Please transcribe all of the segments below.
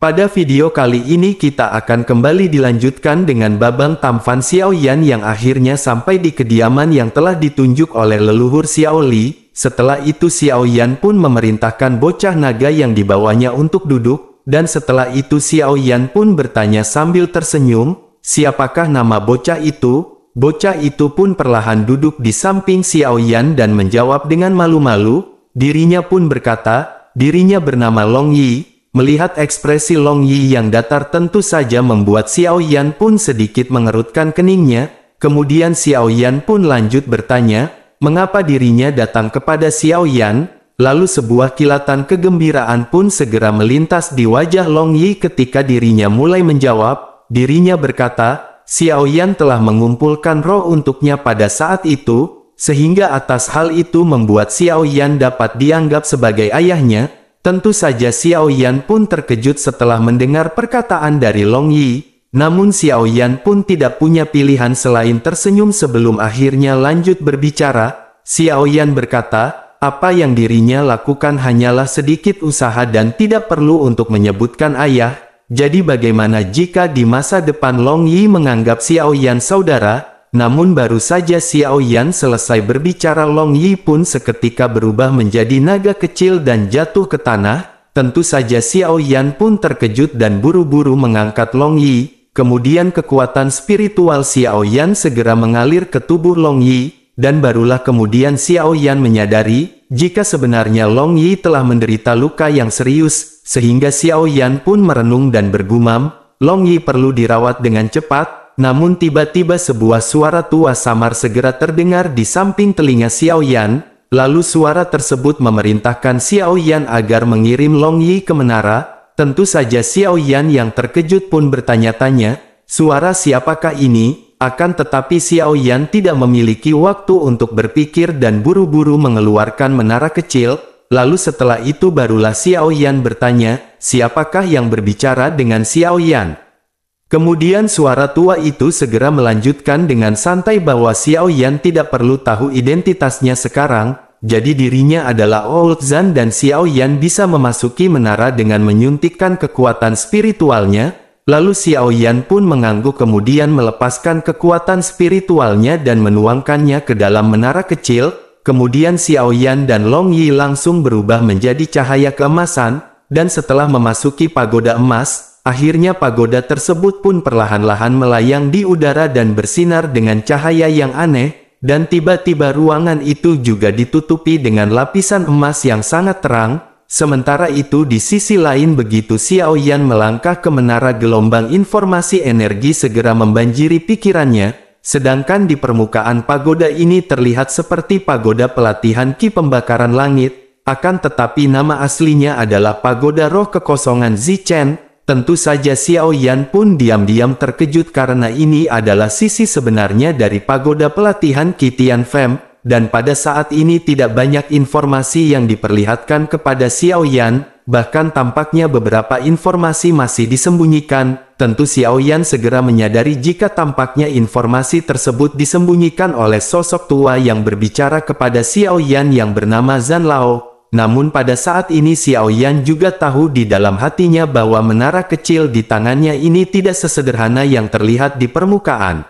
Pada video kali ini kita akan kembali dilanjutkan dengan Babang Tamfan Xiaoyan yang akhirnya sampai di kediaman yang telah ditunjuk oleh leluhur Xiao Li. Setelah itu Xiaoyan pun memerintahkan bocah naga yang dibawanya untuk duduk, dan setelah itu Xiaoyan pun bertanya sambil tersenyum, siapakah nama bocah itu? Bocah itu pun perlahan duduk di samping Xiaoyan dan menjawab dengan malu-malu, dirinya pun berkata, dirinya bernama Long Yi, Melihat ekspresi Long Yi yang datar tentu saja membuat Xiao Yan pun sedikit mengerutkan keningnya, kemudian Xiao Yan pun lanjut bertanya, mengapa dirinya datang kepada Xiao Yan, lalu sebuah kilatan kegembiraan pun segera melintas di wajah Long Yi ketika dirinya mulai menjawab, dirinya berkata, Xiao Yan telah mengumpulkan roh untuknya pada saat itu, sehingga atas hal itu membuat Xiao Yan dapat dianggap sebagai ayahnya, Tentu saja Xiao Yan pun terkejut setelah mendengar perkataan dari Long Yi, namun Xiao Yan pun tidak punya pilihan selain tersenyum sebelum akhirnya lanjut berbicara. Xiao Yan berkata, apa yang dirinya lakukan hanyalah sedikit usaha dan tidak perlu untuk menyebutkan ayah, jadi bagaimana jika di masa depan Long Yi menganggap Xiao Yan saudara, namun baru saja Xiao Yan selesai berbicara Long Yi pun seketika berubah menjadi naga kecil dan jatuh ke tanah, tentu saja Xiao Yan pun terkejut dan buru-buru mengangkat Long Yi, kemudian kekuatan spiritual Xiao Yan segera mengalir ke tubuh Long Yi, dan barulah kemudian Xiao Yan menyadari, jika sebenarnya Long Yi telah menderita luka yang serius, sehingga Xiao Yan pun merenung dan bergumam, Long Yi perlu dirawat dengan cepat, namun tiba-tiba sebuah suara tua samar segera terdengar di samping telinga Xiao Yan, lalu suara tersebut memerintahkan Xiao Yan agar mengirim Long Yi ke menara, tentu saja Xiao Yan yang terkejut pun bertanya-tanya, suara siapakah ini, akan tetapi Xiao Yan tidak memiliki waktu untuk berpikir dan buru-buru mengeluarkan menara kecil, lalu setelah itu barulah Xiao Yan bertanya, siapakah yang berbicara dengan Xiao Yan? Kemudian suara tua itu segera melanjutkan dengan santai bahwa Xiao Yan tidak perlu tahu identitasnya sekarang, jadi dirinya adalah Old Zan dan Xiao Yan bisa memasuki menara dengan menyuntikkan kekuatan spiritualnya, lalu Xiao Yan pun mengangguk kemudian melepaskan kekuatan spiritualnya dan menuangkannya ke dalam menara kecil, kemudian Xiao Yan dan Long Yi langsung berubah menjadi cahaya keemasan, dan setelah memasuki pagoda emas, akhirnya pagoda tersebut pun perlahan-lahan melayang di udara dan bersinar dengan cahaya yang aneh, dan tiba-tiba ruangan itu juga ditutupi dengan lapisan emas yang sangat terang, sementara itu di sisi lain begitu Xiao Yan melangkah ke menara gelombang informasi energi segera membanjiri pikirannya, sedangkan di permukaan pagoda ini terlihat seperti pagoda pelatihan Ki Pembakaran Langit, akan tetapi nama aslinya adalah Pagoda Roh Kekosongan Zichen, Tentu saja Xiao Yan pun diam-diam terkejut karena ini adalah sisi sebenarnya dari pagoda pelatihan Kitian Fem, dan pada saat ini tidak banyak informasi yang diperlihatkan kepada Xiao Yan, bahkan tampaknya beberapa informasi masih disembunyikan, tentu Xiao Yan segera menyadari jika tampaknya informasi tersebut disembunyikan oleh sosok tua yang berbicara kepada Xiao Yan yang bernama Zan Lao, namun pada saat ini Xiao Yan juga tahu di dalam hatinya bahwa menara kecil di tangannya ini tidak sesederhana yang terlihat di permukaan.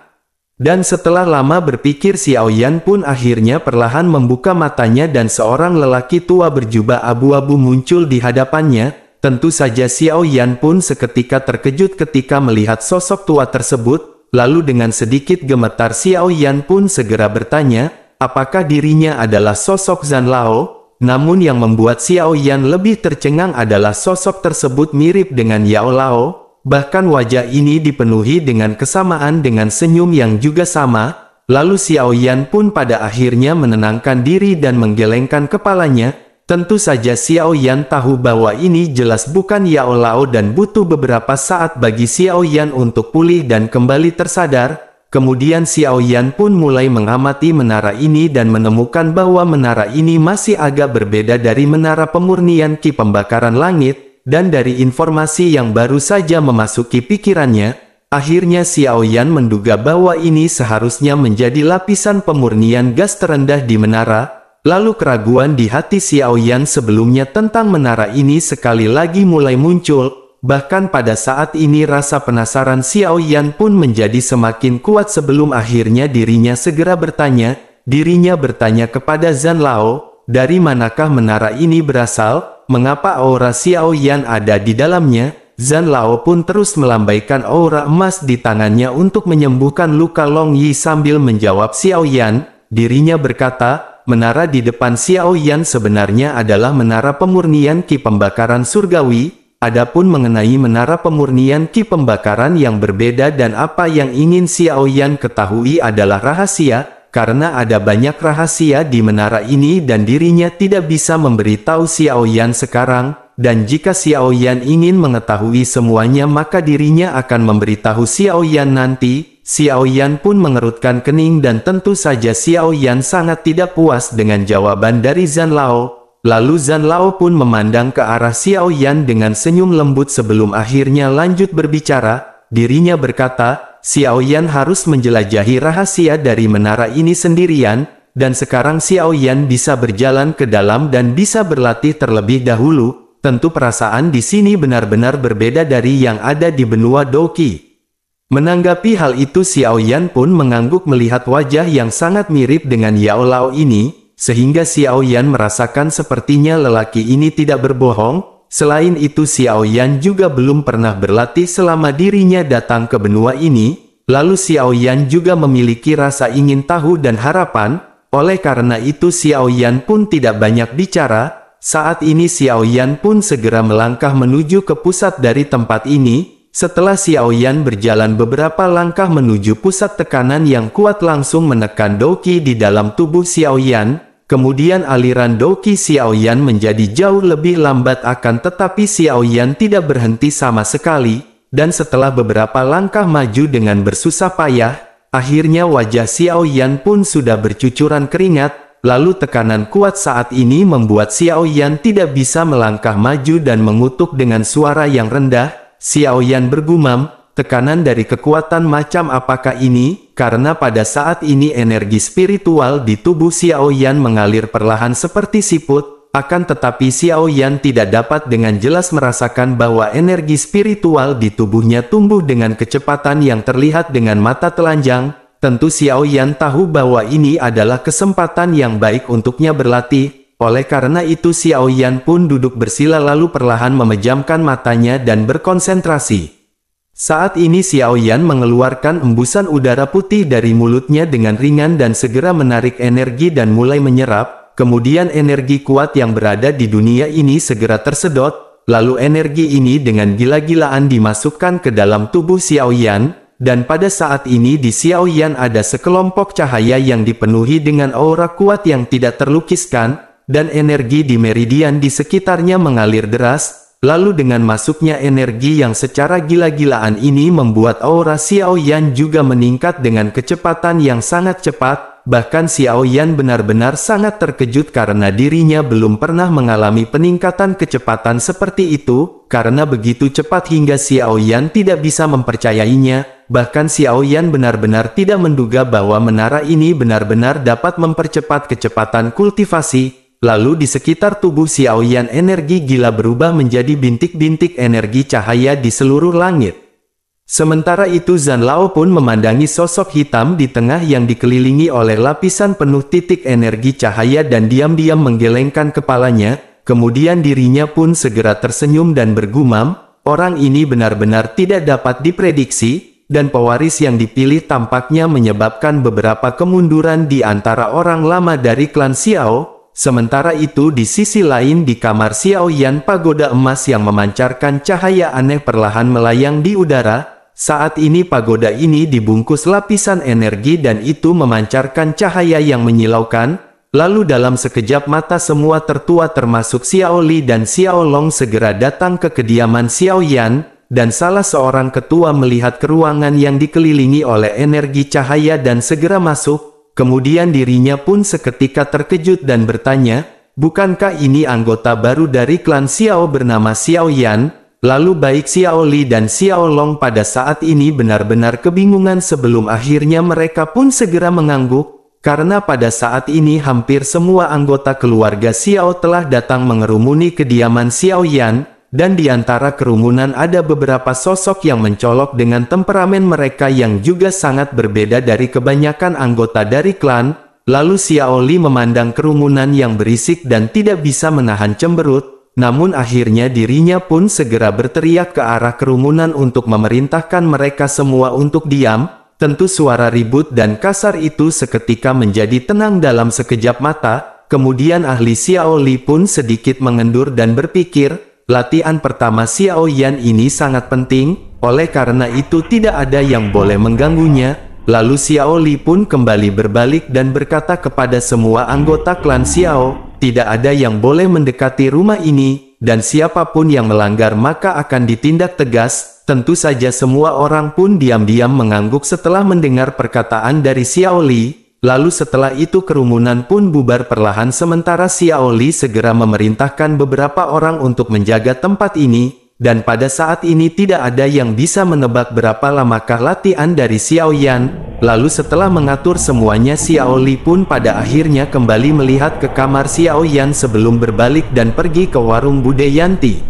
Dan setelah lama berpikir Xiao Yan pun akhirnya perlahan membuka matanya dan seorang lelaki tua berjubah abu-abu muncul di hadapannya, tentu saja Xiao Yan pun seketika terkejut ketika melihat sosok tua tersebut, lalu dengan sedikit gemetar Xiao Yan pun segera bertanya, apakah dirinya adalah sosok Zan Lao? Namun yang membuat Xiao Yan lebih tercengang adalah sosok tersebut mirip dengan Yao Lao, bahkan wajah ini dipenuhi dengan kesamaan dengan senyum yang juga sama, lalu Xiao Yan pun pada akhirnya menenangkan diri dan menggelengkan kepalanya, tentu saja Xiao Yan tahu bahwa ini jelas bukan Yao Lao dan butuh beberapa saat bagi Xiao Yan untuk pulih dan kembali tersadar, Kemudian Xiao Yan pun mulai mengamati menara ini dan menemukan bahwa menara ini masih agak berbeda dari menara pemurnian Ki Pembakaran Langit, dan dari informasi yang baru saja memasuki pikirannya, akhirnya Xiao Yan menduga bahwa ini seharusnya menjadi lapisan pemurnian gas terendah di menara, lalu keraguan di hati Xiao Yan sebelumnya tentang menara ini sekali lagi mulai muncul, Bahkan pada saat ini rasa penasaran Xiao Yan pun menjadi semakin kuat sebelum akhirnya dirinya segera bertanya, dirinya bertanya kepada Zan Lao, dari manakah menara ini berasal, mengapa aura Xiao Yan ada di dalamnya, Zan Lao pun terus melambaikan aura emas di tangannya untuk menyembuhkan luka Long Yi sambil menjawab Xiao Yan. Dirinya berkata, menara di depan Xiao Yan sebenarnya adalah menara pemurnian ki pembakaran surgawi, Adapun mengenai menara pemurnian Ki pembakaran yang berbeda dan apa yang ingin Xiao Yan ketahui adalah rahasia, karena ada banyak rahasia di menara ini dan dirinya tidak bisa memberitahu Xiao Yan sekarang, dan jika Xiao Yan ingin mengetahui semuanya maka dirinya akan memberitahu Xiao Yan nanti, Xiao Yan pun mengerutkan kening dan tentu saja Xiao Yan sangat tidak puas dengan jawaban dari Zan Lao, Lalu Zan Lao pun memandang ke arah Xiao Yan dengan senyum lembut sebelum akhirnya lanjut berbicara, dirinya berkata, Xiao Yan harus menjelajahi rahasia dari menara ini sendirian, dan sekarang Xiao Yan bisa berjalan ke dalam dan bisa berlatih terlebih dahulu, tentu perasaan di sini benar-benar berbeda dari yang ada di benua Doki. Menanggapi hal itu Xiao Yan pun mengangguk melihat wajah yang sangat mirip dengan Yao Lao ini, sehingga Xiao Yan merasakan sepertinya lelaki ini tidak berbohong. Selain itu Xiao Yan juga belum pernah berlatih selama dirinya datang ke benua ini, lalu Xiao Yan juga memiliki rasa ingin tahu dan harapan, oleh karena itu Xiao Yan pun tidak banyak bicara, saat ini Xiao Yan pun segera melangkah menuju ke pusat dari tempat ini, setelah Xiao Yan berjalan beberapa langkah menuju pusat tekanan yang kuat langsung menekan Doki di dalam tubuh Xiao Yan. Kemudian aliran Doki Xiaoyan menjadi jauh lebih lambat akan tetapi Xiaoyan tidak berhenti sama sekali, dan setelah beberapa langkah maju dengan bersusah payah, akhirnya wajah Xiaoyan pun sudah bercucuran keringat, lalu tekanan kuat saat ini membuat Xiaoyan tidak bisa melangkah maju dan mengutuk dengan suara yang rendah, Xiaoyan bergumam, tekanan dari kekuatan macam apakah ini? Karena pada saat ini energi spiritual di tubuh Xiao Yan mengalir perlahan seperti siput, akan tetapi Xiao Yan tidak dapat dengan jelas merasakan bahwa energi spiritual di tubuhnya tumbuh dengan kecepatan yang terlihat dengan mata telanjang, tentu Xiao Yan tahu bahwa ini adalah kesempatan yang baik untuknya berlatih, oleh karena itu Xiao Yan pun duduk bersila lalu perlahan memejamkan matanya dan berkonsentrasi. Saat ini Xiaoyan mengeluarkan embusan udara putih dari mulutnya dengan ringan dan segera menarik energi dan mulai menyerap, kemudian energi kuat yang berada di dunia ini segera tersedot, lalu energi ini dengan gila-gilaan dimasukkan ke dalam tubuh Xiaoyan, dan pada saat ini di Xiaoyan ada sekelompok cahaya yang dipenuhi dengan aura kuat yang tidak terlukiskan, dan energi di meridian di sekitarnya mengalir deras, Lalu dengan masuknya energi yang secara gila-gilaan ini membuat aura Xiao Yan juga meningkat dengan kecepatan yang sangat cepat, bahkan Xiao Yan benar-benar sangat terkejut karena dirinya belum pernah mengalami peningkatan kecepatan seperti itu, karena begitu cepat hingga Xiao Yan tidak bisa mempercayainya, bahkan Xiao Yan benar-benar tidak menduga bahwa menara ini benar-benar dapat mempercepat kecepatan kultivasi, Lalu di sekitar tubuh Xiaoyan energi gila berubah menjadi bintik-bintik energi cahaya di seluruh langit. Sementara itu Zan Lao pun memandangi sosok hitam di tengah yang dikelilingi oleh lapisan penuh titik energi cahaya dan diam-diam menggelengkan kepalanya, kemudian dirinya pun segera tersenyum dan bergumam, orang ini benar-benar tidak dapat diprediksi, dan pewaris yang dipilih tampaknya menyebabkan beberapa kemunduran di antara orang lama dari klan Xiao, Sementara itu di sisi lain di kamar Xiao Yan pagoda emas yang memancarkan cahaya aneh perlahan melayang di udara, saat ini pagoda ini dibungkus lapisan energi dan itu memancarkan cahaya yang menyilaukan, Lalu dalam sekejap mata semua tertua termasuk Xiao Li dan Xiao Long segera datang ke kediaman Xiao Yan, dan salah seorang ketua melihat keruangan yang dikelilingi oleh energi cahaya dan segera masuk, kemudian dirinya pun seketika terkejut dan bertanya, bukankah ini anggota baru dari klan Xiao bernama Xiao Yan? Lalu baik Xiao Li dan Xiao Long pada saat ini benar-benar kebingungan sebelum akhirnya mereka pun segera mengangguk, karena pada saat ini hampir semua anggota keluarga Xiao telah datang mengerumuni kediaman Xiao Yan, dan di antara kerumunan ada beberapa sosok yang mencolok dengan temperamen mereka yang juga sangat berbeda dari kebanyakan anggota dari klan. Lalu Xiaoli memandang kerumunan yang berisik dan tidak bisa menahan cemberut, namun akhirnya dirinya pun segera berteriak ke arah kerumunan untuk memerintahkan mereka semua untuk diam. Tentu suara ribut dan kasar itu seketika menjadi tenang dalam sekejap mata, kemudian ahli Xiaoli pun sedikit mengendur dan berpikir, Latihan pertama Xiao Yan ini sangat penting, oleh karena itu tidak ada yang boleh mengganggunya. Lalu Xiao Li pun kembali berbalik dan berkata kepada semua anggota klan Xiao, tidak ada yang boleh mendekati rumah ini, dan siapapun yang melanggar maka akan ditindak tegas, tentu saja semua orang pun diam-diam mengangguk setelah mendengar perkataan dari Xiao Li, Lalu setelah itu kerumunan pun bubar perlahan sementara Xiao Li segera memerintahkan beberapa orang untuk menjaga tempat ini, dan pada saat ini tidak ada yang bisa menebak berapa lamakah latihan dari Xiao Yan. Lalu setelah mengatur semuanya Xiao Li pun pada akhirnya kembali melihat ke kamar Xiao Yan sebelum berbalik dan pergi ke warung Bude Yanti.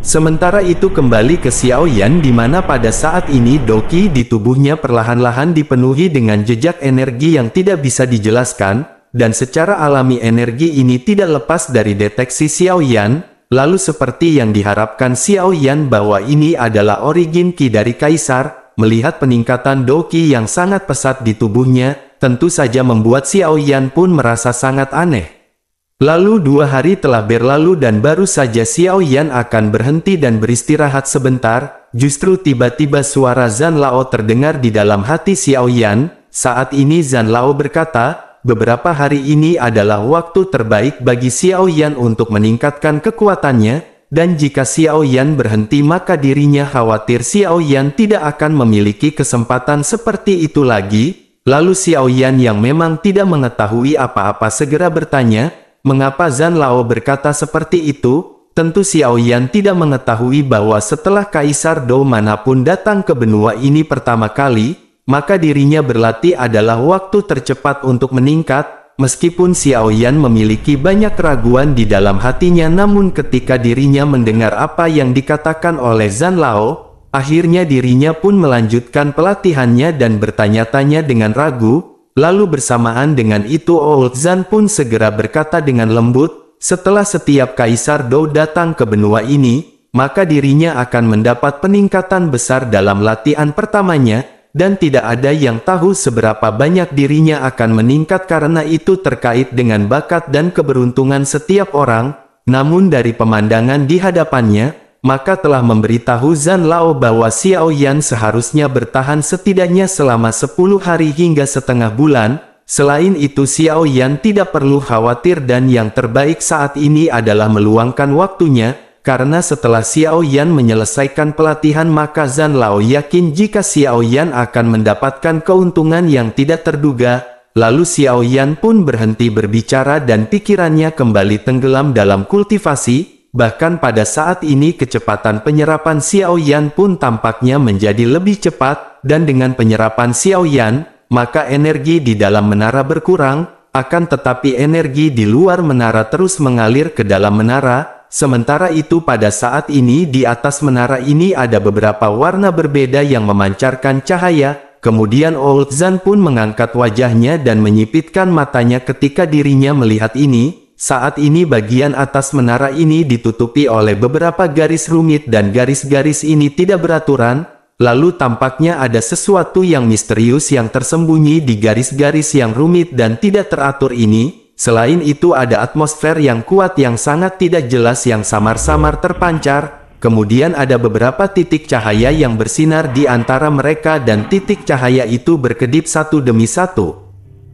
Sementara itu kembali ke Xiao Yan di mana pada saat ini Doki di tubuhnya perlahan-lahan dipenuhi dengan jejak energi yang tidak bisa dijelaskan, dan secara alami energi ini tidak lepas dari deteksi Xiao Yan. lalu seperti yang diharapkan Xiao Yan bahwa ini adalah origin Ki dari Kaisar, melihat peningkatan Doki yang sangat pesat di tubuhnya, tentu saja membuat Xiao Yan pun merasa sangat aneh. Lalu dua hari telah berlalu dan baru saja Xiao Yan akan berhenti dan beristirahat sebentar, justru tiba-tiba suara Zan Lao terdengar di dalam hati Xiao Yan, saat ini Zan Lao berkata, beberapa hari ini adalah waktu terbaik bagi Xiao Yan untuk meningkatkan kekuatannya, dan jika Xiao Yan berhenti maka dirinya khawatir Xiao Yan tidak akan memiliki kesempatan seperti itu lagi, lalu Xiao Yan yang memang tidak mengetahui apa-apa segera bertanya, mengapa Zan Lao berkata seperti itu, tentu Xiao Yan tidak mengetahui bahwa setelah Kaisar Dou manapun datang ke benua ini pertama kali, maka dirinya berlatih adalah waktu tercepat untuk meningkat, meskipun Xiao Yan memiliki banyak keraguan di dalam hatinya namun ketika dirinya mendengar apa yang dikatakan oleh Zan Lao, akhirnya dirinya pun melanjutkan pelatihannya dan bertanya-tanya dengan ragu, Lalu bersamaan dengan itu Zan pun segera berkata dengan lembut, setelah setiap Kaisar Dou datang ke benua ini, maka dirinya akan mendapat peningkatan besar dalam latihan pertamanya, dan tidak ada yang tahu seberapa banyak dirinya akan meningkat karena itu terkait dengan bakat dan keberuntungan setiap orang, namun dari pemandangan di hadapannya, maka telah memberitahu Zan Lao bahwa Xiao Yan seharusnya bertahan setidaknya selama 10 hari hingga setengah bulan, Selain itu Xiao Yan tidak perlu khawatir dan yang terbaik saat ini adalah meluangkan waktunya, karena setelah Xiao Yan menyelesaikan pelatihan maka Zan Lao yakin jika Xiao Yan akan mendapatkan keuntungan yang tidak terduga, lalu Xiao Yan pun berhenti berbicara dan pikirannya kembali tenggelam dalam kultivasi, Bahkan pada saat ini kecepatan penyerapan Xiaoyan pun tampaknya menjadi lebih cepat, dan dengan penyerapan Xiaoyan, maka energi di dalam menara berkurang, akan tetapi energi di luar menara terus mengalir ke dalam menara, sementara itu pada saat ini di atas menara ini ada beberapa warna berbeda yang memancarkan cahaya, Kemudian Old Zan pun mengangkat wajahnya dan menyipitkan matanya ketika dirinya melihat ini, saat ini bagian atas menara ini ditutupi oleh beberapa garis rumit dan garis-garis ini tidak beraturan, lalu tampaknya ada sesuatu yang misterius yang tersembunyi di garis-garis yang rumit dan tidak teratur ini, selain itu ada atmosfer yang kuat yang sangat tidak jelas yang samar-samar terpancar, kemudian ada beberapa titik cahaya yang bersinar di antara mereka dan titik cahaya itu berkedip satu demi satu.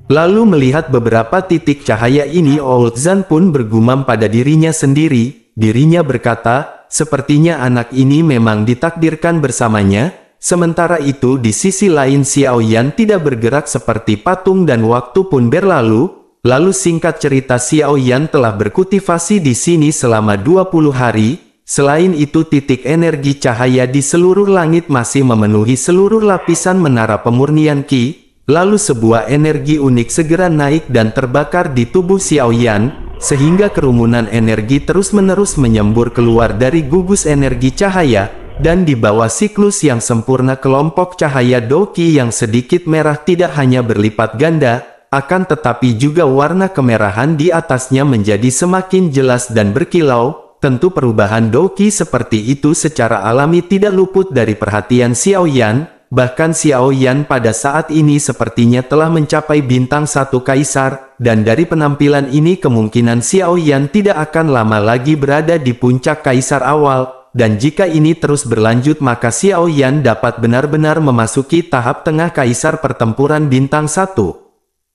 Lalu melihat beberapa titik cahaya ini Oldzan pun bergumam pada dirinya sendiri, dirinya berkata, sepertinya anak ini memang ditakdirkan bersamanya, sementara itu di sisi lain Xiao Yan tidak bergerak seperti patung dan waktu pun berlalu, lalu singkat cerita Xiao Yan telah berkultivasi di sini selama 20 hari, Selain itu titik energi cahaya di seluruh langit masih memenuhi seluruh lapisan menara pemurnian Ki, Lalu sebuah energi unik segera naik dan terbakar di tubuh Xiaoyan, sehingga kerumunan energi terus-menerus menyembur keluar dari gugus energi cahaya, dan di bawah siklus yang sempurna kelompok cahaya Doki yang sedikit merah tidak hanya berlipat ganda, akan tetapi juga warna kemerahan di atasnya menjadi semakin jelas dan berkilau, tentu perubahan Doki seperti itu secara alami tidak luput dari perhatian Xiaoyan, bahkan Xiao Yan pada saat ini sepertinya telah mencapai bintang satu kaisar, dan dari penampilan ini kemungkinan Xiao Yan tidak akan lama lagi berada di puncak kaisar awal, dan jika ini terus berlanjut maka Xiao Yan dapat benar-benar memasuki tahap tengah kaisar pertempuran bintang satu.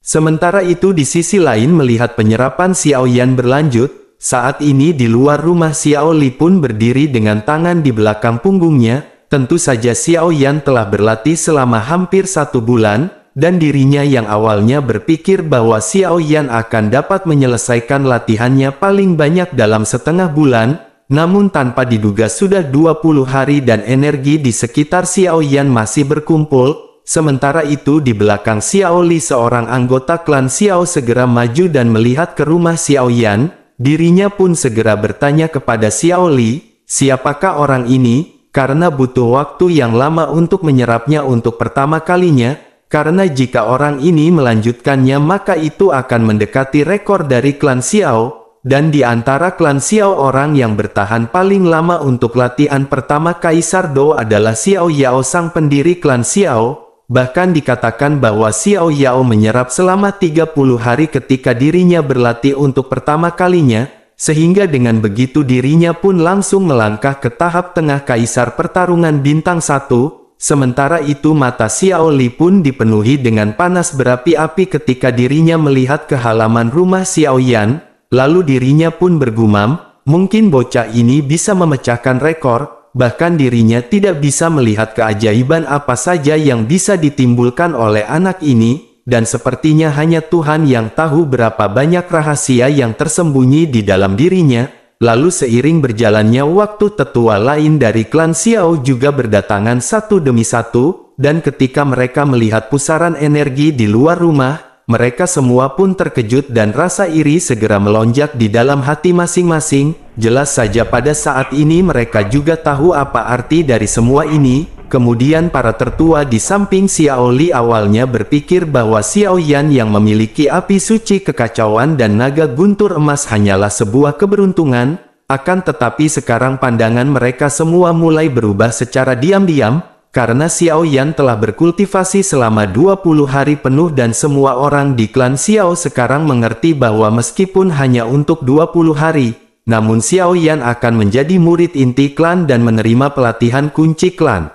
Sementara itu di sisi lain melihat penyerapan Xiao Yan berlanjut, saat ini di luar rumah Xiao Li pun berdiri dengan tangan di belakang punggungnya, Tentu saja Xiao Yan telah berlatih selama hampir satu bulan, dan dirinya yang awalnya berpikir bahwa Xiao Yan akan dapat menyelesaikan latihannya paling banyak dalam setengah bulan, namun tanpa diduga sudah 20 hari dan energi di sekitar Xiao Yan masih berkumpul, sementara itu di belakang Xiao Li seorang anggota klan Xiao segera maju dan melihat ke rumah Xiao Yan, dirinya pun segera bertanya kepada Xiao Li, siapakah orang ini, karena butuh waktu yang lama untuk menyerapnya untuk pertama kalinya, karena jika orang ini melanjutkannya maka itu akan mendekati rekor dari klan Xiao, dan di antara klan Xiao orang yang bertahan paling lama untuk latihan pertama Kaisar Do adalah Xiao Yao sang pendiri klan Xiao, bahkan dikatakan bahwa Xiao Yao menyerap selama 30 hari ketika dirinya berlatih untuk pertama kalinya, sehingga dengan begitu dirinya pun langsung melangkah ke tahap tengah kaisar pertarungan bintang satu. sementara itu mata Xiao Li pun dipenuhi dengan panas berapi-api ketika dirinya melihat ke halaman rumah Xiao Yan. lalu dirinya pun bergumam, mungkin bocah ini bisa memecahkan rekor, bahkan dirinya tidak bisa melihat keajaiban apa saja yang bisa ditimbulkan oleh anak ini, dan sepertinya hanya Tuhan yang tahu berapa banyak rahasia yang tersembunyi di dalam dirinya. Lalu seiring berjalannya waktu tetua lain dari klan Xiao juga berdatangan satu demi satu, dan ketika mereka melihat pusaran energi di luar rumah, mereka semua pun terkejut dan rasa iri segera melonjak di dalam hati masing-masing. Jelas saja pada saat ini mereka juga tahu apa arti dari semua ini. Kemudian para tertua di samping Xiao Li awalnya berpikir bahwa Xiao Yan yang memiliki api suci kekacauan dan naga guntur emas hanyalah sebuah keberuntungan. Akan tetapi sekarang pandangan mereka semua mulai berubah secara diam-diam, karena Xiao Yan telah berkultivasi selama 20 hari penuh dan semua orang di klan Xiao sekarang mengerti bahwa meskipun hanya untuk 20 hari, namun Xiao Yan akan menjadi murid inti klan dan menerima pelatihan kunci klan.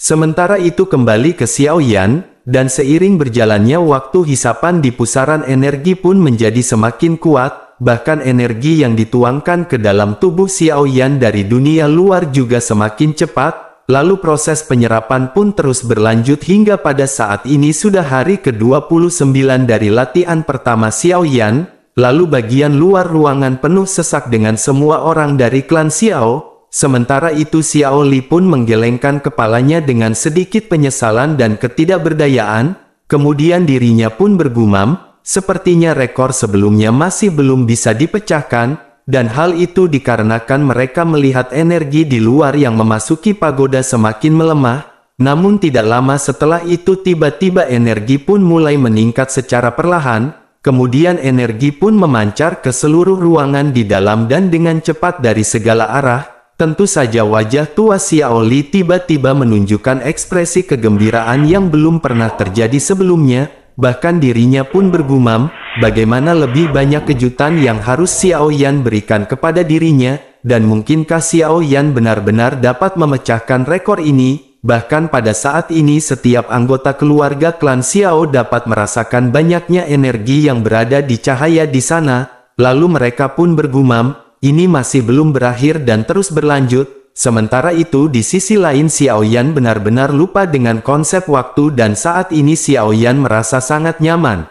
Sementara itu kembali ke Xiao Yan, dan seiring berjalannya waktu hisapan di pusaran energi pun menjadi semakin kuat, bahkan energi yang dituangkan ke dalam tubuh Xiao Yan dari dunia luar juga semakin cepat, Lalu proses penyerapan pun terus berlanjut hingga pada saat ini sudah hari ke-29 dari latihan pertama Xiao Yan. lalu bagian luar ruangan penuh sesak dengan semua orang dari klan Xiao, sementara itu Xiao Li pun menggelengkan kepalanya dengan sedikit penyesalan dan ketidakberdayaan, kemudian dirinya pun bergumam, sepertinya rekor sebelumnya masih belum bisa dipecahkan, dan hal itu dikarenakan mereka melihat energi di luar yang memasuki pagoda semakin melemah, namun tidak lama setelah itu tiba-tiba energi pun mulai meningkat secara perlahan, kemudian energi pun memancar ke seluruh ruangan di dalam dan dengan cepat dari segala arah, tentu saja wajah tua Xiaoli tiba-tiba menunjukkan ekspresi kegembiraan yang belum pernah terjadi sebelumnya, bahkan dirinya pun bergumam, bagaimana lebih banyak kejutan yang harus Xiao Yan berikan kepada dirinya, dan mungkinkah Xiao Yan benar-benar dapat memecahkan rekor ini? Bahkan pada saat ini setiap anggota keluarga klan Xiao dapat merasakan banyaknya energi yang berada di cahaya di sana, lalu mereka pun bergumam, ini masih belum berakhir dan terus berlanjut, Sementara itu di sisi lain Xiao Yan benar-benar lupa dengan konsep waktu dan saat ini Xiao Yan merasa sangat nyaman.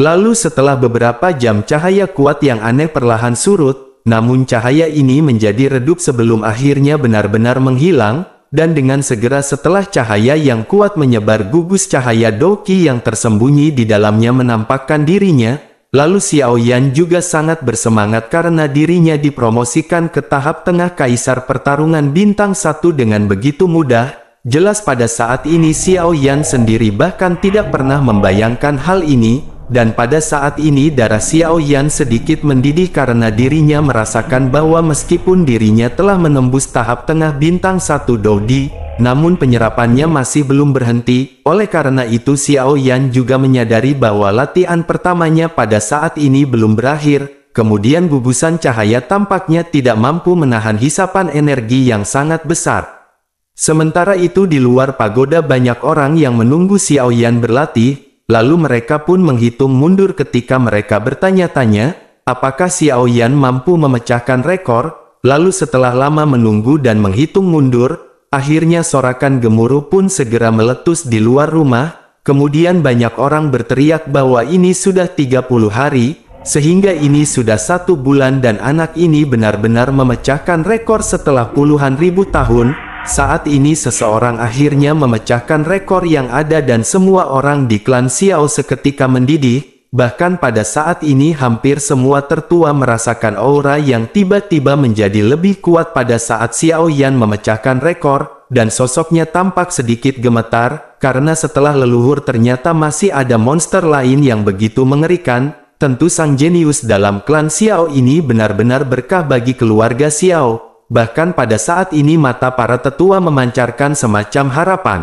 Lalu setelah beberapa jam cahaya kuat yang aneh perlahan surut, namun cahaya ini menjadi redup sebelum akhirnya benar-benar menghilang, dan dengan segera setelah cahaya yang kuat menyebar gugus cahaya Doki yang tersembunyi di dalamnya menampakkan dirinya, lalu Xiaoyan juga sangat bersemangat karena dirinya dipromosikan ke tahap tengah kaisar pertarungan bintang satu dengan begitu mudah, jelas pada saat ini Xiaoyan sendiri bahkan tidak pernah membayangkan hal ini, dan pada saat ini darah Xiao Yan sedikit mendidih karena dirinya merasakan bahwa meskipun dirinya telah menembus tahap tengah bintang satu Dodi, namun penyerapannya masih belum berhenti, oleh karena itu Xiao Yan juga menyadari bahwa latihan pertamanya pada saat ini belum berakhir, Kemudian gugusan cahaya tampaknya tidak mampu menahan hisapan energi yang sangat besar. Sementara itu di luar pagoda banyak orang yang menunggu Xiao Yan berlatih, lalu mereka pun menghitung mundur ketika mereka bertanya-tanya, apakah Xiao Yan mampu memecahkan rekor, lalu setelah lama menunggu dan menghitung mundur, akhirnya sorakan gemuruh pun segera meletus di luar rumah, kemudian banyak orang berteriak bahwa ini sudah 30 hari, sehingga ini sudah satu bulan dan anak ini benar-benar memecahkan rekor setelah puluhan ribu tahun, saat ini seseorang akhirnya memecahkan rekor yang ada dan semua orang di klan Xiao seketika mendidih, bahkan pada saat ini hampir semua tertua merasakan aura yang tiba-tiba menjadi lebih kuat pada saat Xiao Yan memecahkan rekor, dan sosoknya tampak sedikit gemetar, karena setelah leluhur ternyata masih ada monster lain yang begitu mengerikan, tentu sang jenius dalam klan Xiao ini benar-benar berkah bagi keluarga Xiao bahkan pada saat ini mata para tetua memancarkan semacam harapan.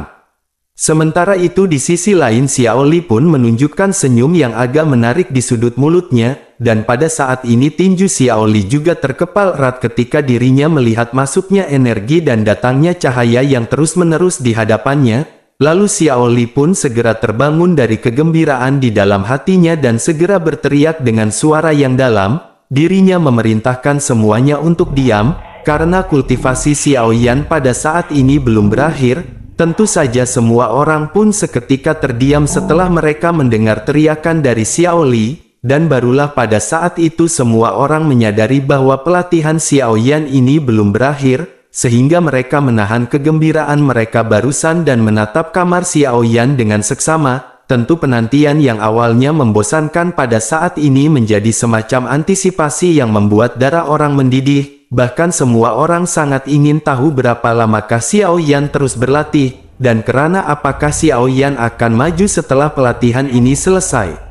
Sementara itu di sisi lain Xiao Li pun menunjukkan senyum yang agak menarik di sudut mulutnya, dan pada saat ini tinju Xiao Li juga terkepal erat ketika dirinya melihat masuknya energi dan datangnya cahaya yang terus-menerus di hadapannya, lalu Xiao Li pun segera terbangun dari kegembiraan di dalam hatinya dan segera berteriak dengan suara yang dalam, dirinya memerintahkan semuanya untuk diam, karena kultivasi Xiaoyan pada saat ini belum berakhir, tentu saja semua orang pun seketika terdiam setelah mereka mendengar teriakan dari Xiaoli, dan barulah pada saat itu semua orang menyadari bahwa pelatihan Xiaoyan ini belum berakhir, sehingga mereka menahan kegembiraan mereka barusan dan menatap kamar Xiaoyan dengan seksama, tentu penantian yang awalnya membosankan pada saat ini menjadi semacam antisipasi yang membuat darah orang mendidih, bahkan semua orang sangat ingin tahu berapa lama Xiao Yan terus berlatih, dan kerana apakah Xiao Yan akan maju setelah pelatihan ini selesai.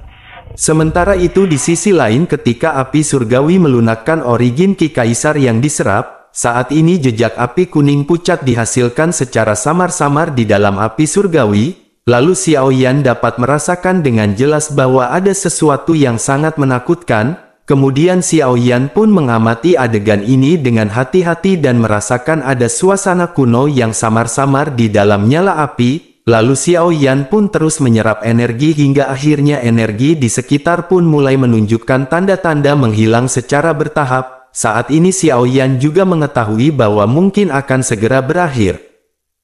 Sementara itu di sisi lain ketika api surgawi melunakkan origin Ki Kaisar yang diserap, saat ini jejak api kuning pucat dihasilkan secara samar-samar di dalam api surgawi, lalu Yan dapat merasakan dengan jelas bahwa ada sesuatu yang sangat menakutkan, Kemudian Xiao Yan pun mengamati adegan ini dengan hati-hati dan merasakan ada suasana kuno yang samar-samar di dalam nyala api, lalu Xiao Yan pun terus menyerap energi hingga akhirnya energi di sekitar pun mulai menunjukkan tanda-tanda menghilang secara bertahap, saat ini Xiao Yan juga mengetahui bahwa mungkin akan segera berakhir.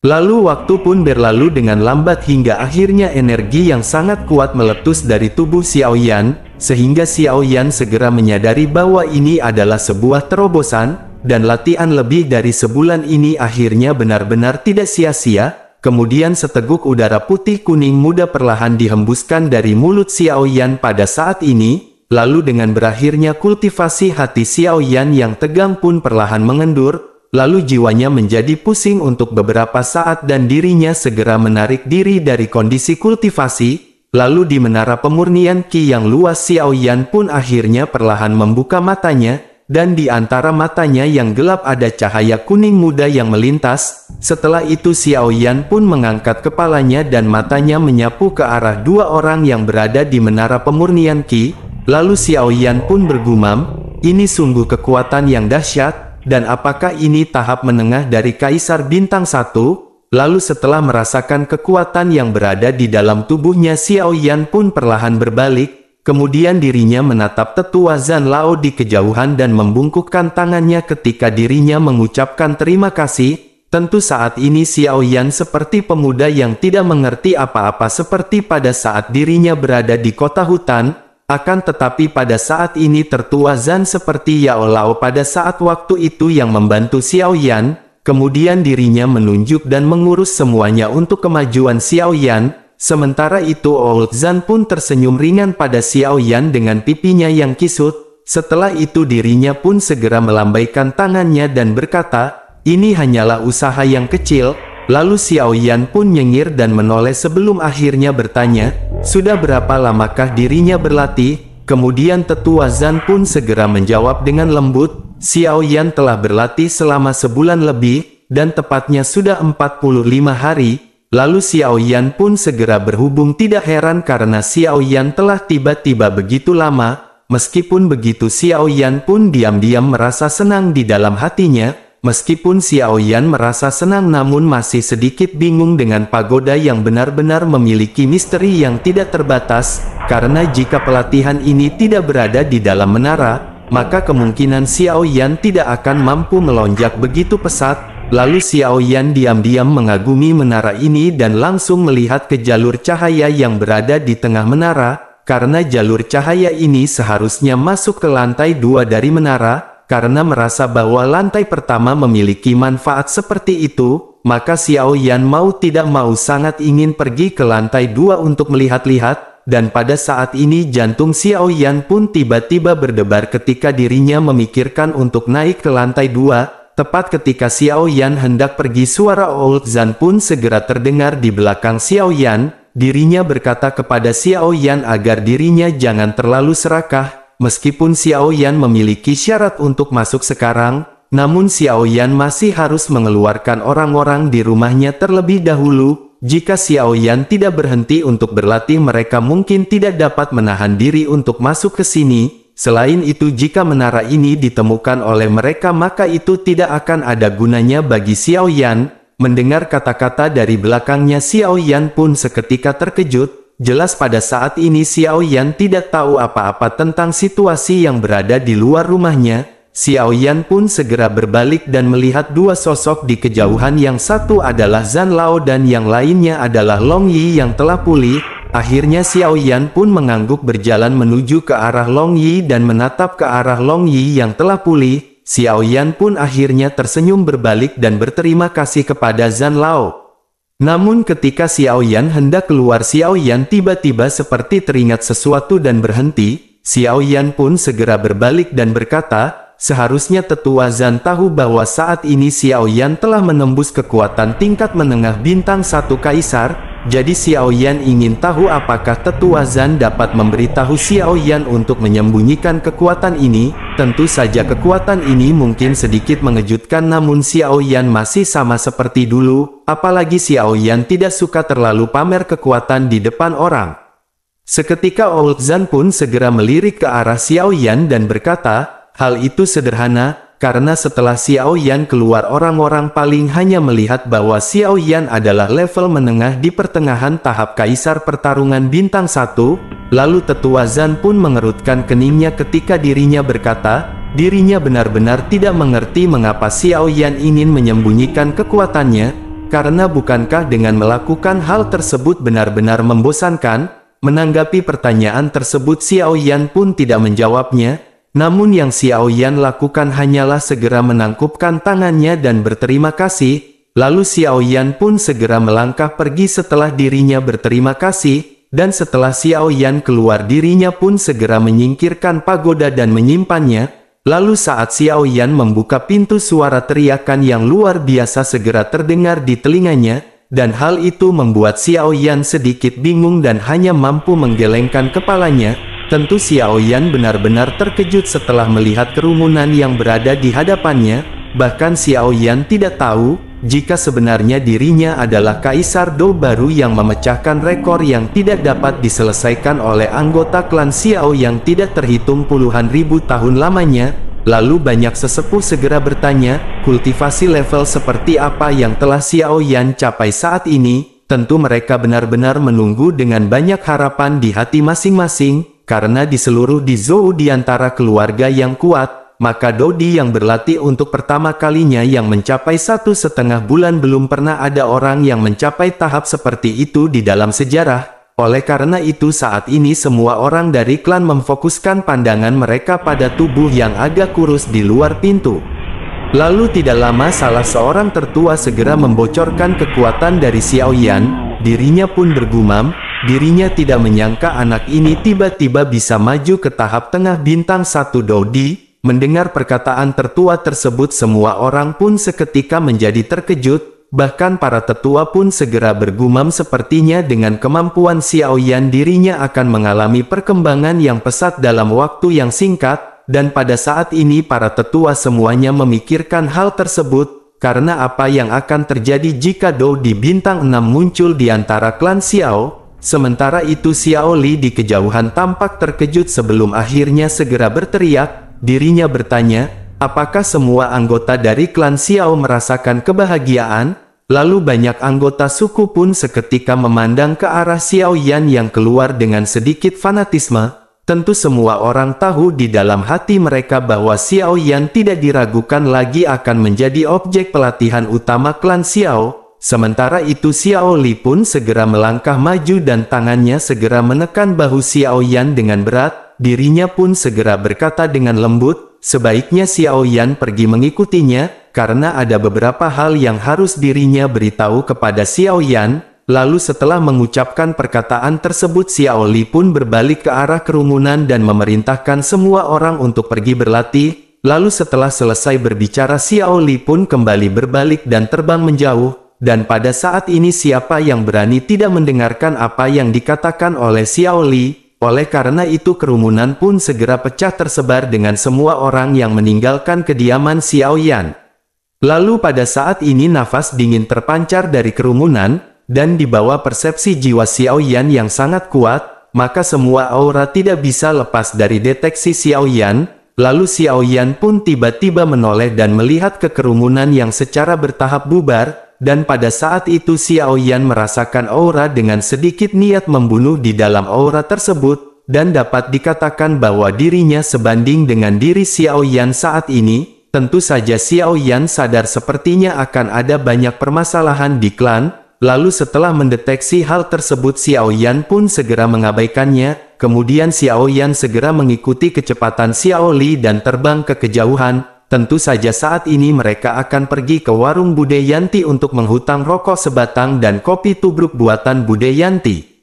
Lalu waktu pun berlalu dengan lambat hingga akhirnya energi yang sangat kuat meletus dari tubuh Xiao Yan, sehingga Xiao Yan segera menyadari bahwa ini adalah sebuah terobosan, dan latihan lebih dari sebulan ini akhirnya benar-benar tidak sia-sia, kemudian seteguk udara putih-kuning muda perlahan dihembuskan dari mulut Xiao Yan pada saat ini, lalu dengan berakhirnya kultivasi hati Xiao Yan yang tegang pun perlahan mengendur, lalu jiwanya menjadi pusing untuk beberapa saat dan dirinya segera menarik diri dari kondisi kultivasi, Lalu di menara pemurnian Qi yang luas Xiao Yan pun akhirnya perlahan membuka matanya, dan di antara matanya yang gelap ada cahaya kuning muda yang melintas. Setelah itu Xiao Yan pun mengangkat kepalanya dan matanya menyapu ke arah dua orang yang berada di menara pemurnian Qi. Lalu Xiao Yan pun bergumam, ini sungguh kekuatan yang dahsyat, dan apakah ini tahap menengah dari Kaisar Bintang Satu?" Lalu setelah merasakan kekuatan yang berada di dalam tubuhnya Xiao Yan pun perlahan berbalik, kemudian dirinya menatap tetua Zan Lao di kejauhan dan membungkukkan tangannya ketika dirinya mengucapkan terima kasih, tentu saat ini Xiao Yan seperti pemuda yang tidak mengerti apa-apa seperti pada saat dirinya berada di kota hutan, akan tetapi pada saat ini tertua Zan seperti Yao Lao pada saat waktu itu yang membantu Xiao Yan, Kemudian dirinya menunjuk dan mengurus semuanya untuk kemajuan Xiao Yan. sementara itu Old Zan pun tersenyum ringan pada Xiao Yan dengan pipinya yang kisut, setelah itu dirinya pun segera melambaikan tangannya dan berkata, ini hanyalah usaha yang kecil, lalu Xiao Yan pun nyengir dan menoleh sebelum akhirnya bertanya, sudah berapa lamakah dirinya berlatih? Kemudian tetua Zan pun segera menjawab dengan lembut, Xiao Yan telah berlatih selama sebulan lebih, dan tepatnya sudah 45 hari, lalu Xiao Yan pun segera berhubung tidak heran karena Xiao Yan telah tiba-tiba begitu lama, meskipun begitu Xiao Yan pun diam-diam merasa senang di dalam hatinya, Meskipun Xiao Yan merasa senang namun masih sedikit bingung dengan pagoda yang benar-benar memiliki misteri yang tidak terbatas, karena jika pelatihan ini tidak berada di dalam menara, maka kemungkinan Xiao Yan tidak akan mampu melonjak begitu pesat. Lalu Xiao Yan diam-diam mengagumi menara ini dan langsung melihat ke jalur cahaya yang berada di tengah menara, karena jalur cahaya ini seharusnya masuk ke lantai dua dari menara, karena merasa bahwa lantai pertama memiliki manfaat seperti itu, maka Xiao Yan mau tidak mau sangat ingin pergi ke lantai dua untuk melihat-lihat, dan pada saat ini jantung Xiao Yan pun tiba-tiba berdebar ketika dirinya memikirkan untuk naik ke lantai dua, tepat ketika Xiao Yan hendak pergi suara Old Zan pun segera terdengar di belakang Xiao Yan, dirinya berkata kepada Xiao Yan agar dirinya jangan terlalu serakah, meskipun Xiao Yan memiliki syarat untuk masuk sekarang, namun Xiao Yan masih harus mengeluarkan orang-orang di rumahnya terlebih dahulu, jika Xiao Yan tidak berhenti untuk berlatih mereka mungkin tidak dapat menahan diri untuk masuk ke sini, selain itu jika menara ini ditemukan oleh mereka maka itu tidak akan ada gunanya bagi Xiao Yan, mendengar kata-kata dari belakangnya Xiao Yan pun seketika terkejut, jelas pada saat ini Xiao Yan tidak tahu apa-apa tentang situasi yang berada di luar rumahnya, Xiao Yan pun segera berbalik dan melihat dua sosok di kejauhan yang satu adalah Zan Lao dan yang lainnya adalah Long Yi yang telah pulih. Akhirnya Xiao Yan pun mengangguk berjalan menuju ke arah Long Yi dan menatap ke arah Long Yi yang telah pulih. Xiao Yan pun akhirnya tersenyum berbalik dan berterima kasih kepada Zan Lao. Namun ketika Xiao Yan hendak keluar Xiao Yan tiba-tiba seperti teringat sesuatu dan berhenti, Xiao Yan pun segera berbalik dan berkata, Seharusnya tetua Zan tahu bahwa saat ini Xiao Yan telah menembus kekuatan tingkat menengah bintang satu kaisar, jadi Xiao Yan ingin tahu apakah tetua Zan dapat memberitahu Xiao Yan untuk menyembunyikan kekuatan ini, tentu saja kekuatan ini mungkin sedikit mengejutkan namun Xiao Yan masih sama seperti dulu, apalagi Xiao Yan tidak suka terlalu pamer kekuatan di depan orang. Seketika Old Zan pun segera melirik ke arah Xiao Yan dan berkata, Hal itu sederhana, karena setelah Xiao Yan keluar orang-orang paling hanya melihat bahwa Xiao Yan adalah level menengah di pertengahan tahap kaisar pertarungan bintang 1, lalu tetua Zan pun mengerutkan keningnya ketika dirinya berkata, dirinya benar-benar tidak mengerti mengapa Xiao Yan ingin menyembunyikan kekuatannya, karena bukankah dengan melakukan hal tersebut benar-benar membosankan? Menanggapi pertanyaan tersebut Xiao Yan pun tidak menjawabnya, namun yang Xiao Yan lakukan hanyalah segera menangkupkan tangannya dan berterima kasih, lalu Xiao Yan pun segera melangkah pergi setelah dirinya berterima kasih, dan setelah Xiao Yan keluar dirinya pun segera menyingkirkan pagoda dan menyimpannya, Lalu saat Xiao Yan membuka pintu suara teriakan yang luar biasa segera terdengar di telinganya, dan hal itu membuat Xiao Yan sedikit bingung dan hanya mampu menggelengkan kepalanya, Tentu Xiao Yan benar-benar terkejut setelah melihat kerumunan yang berada di hadapannya, bahkan Xiao Yan tidak tahu, jika sebenarnya dirinya adalah Kaisar Dou baru yang memecahkan rekor yang tidak dapat diselesaikan oleh anggota klan Xiao yang tidak terhitung puluhan ribu tahun lamanya, Lalu banyak sesepuh segera bertanya, kultivasi level seperti apa yang telah Xiao Yan capai saat ini? Tentu mereka benar-benar menunggu dengan banyak harapan di hati masing-masing, karena di seluruh Dizou di antara keluarga yang kuat, maka Dodi yang berlatih untuk pertama kalinya yang mencapai satu setengah bulan belum pernah ada orang yang mencapai tahap seperti itu di dalam sejarah. Oleh karena itu saat ini semua orang dari klan memfokuskan pandangan mereka pada tubuh yang agak kurus di luar pintu. Lalu tidak lama salah seorang tertua segera membocorkan kekuatan dari Xiaoyan, dirinya pun bergumam, Dirinya tidak menyangka anak ini tiba-tiba bisa maju ke tahap tengah bintang satu Dodi. Mendengar perkataan tertua tersebut semua orang pun seketika menjadi terkejut, bahkan para tetua pun segera bergumam sepertinya dengan kemampuan Xiao Yan dirinya akan mengalami perkembangan yang pesat dalam waktu yang singkat, dan pada saat ini para tetua semuanya memikirkan hal tersebut, karena apa yang akan terjadi jika Dou di bintang 6 muncul di antara klan Xiao, Sementara itu Xiao Li di kejauhan tampak terkejut sebelum akhirnya segera berteriak, dirinya bertanya, apakah semua anggota dari klan Xiao merasakan kebahagiaan? Lalu banyak anggota suku pun seketika memandang ke arah Xiao Yan yang keluar dengan sedikit fanatisme. Tentu semua orang tahu di dalam hati mereka bahwa Xiao Yan tidak diragukan lagi akan menjadi objek pelatihan utama klan Xiao, Sementara itu Xiao Li pun segera melangkah maju dan tangannya segera menekan bahu Xiao Yan dengan berat, dirinya pun segera berkata dengan lembut, sebaiknya Xiao Yan pergi mengikutinya, karena ada beberapa hal yang harus dirinya beritahu kepada Xiao Yan, lalu setelah mengucapkan perkataan tersebut Xiao Li pun berbalik ke arah kerumunan dan memerintahkan semua orang untuk pergi berlatih, lalu setelah selesai berbicara Xiao Li pun kembali berbalik dan terbang menjauh, dan pada saat ini siapa yang berani tidak mendengarkan apa yang dikatakan oleh Xiao Li, oleh karena itu kerumunan pun segera pecah tersebar dengan semua orang yang meninggalkan kediaman Xiao Yan. Lalu pada saat ini nafas dingin terpancar dari kerumunan, dan dibawa persepsi jiwa Xiao Yan yang sangat kuat, maka semua aura tidak bisa lepas dari deteksi Xiao Yan, Lalu Xiao Yan pun tiba-tiba menoleh dan melihat kekerumunan yang secara bertahap bubar, dan pada saat itu Xiao Yan merasakan aura dengan sedikit niat membunuh di dalam aura tersebut, dan dapat dikatakan bahwa dirinya sebanding dengan diri Xiao Yan saat ini, tentu saja Xiao Yan sadar sepertinya akan ada banyak permasalahan di klan, lalu setelah mendeteksi hal tersebut Xiao Yan pun segera mengabaikannya, kemudian Xiao Yan segera mengikuti kecepatan Xiao Li dan terbang ke kejauhan, tentu saja saat ini mereka akan pergi ke warung Bude Yanti untuk menghutang rokok sebatang dan kopi tubruk buatan Bude Yanti.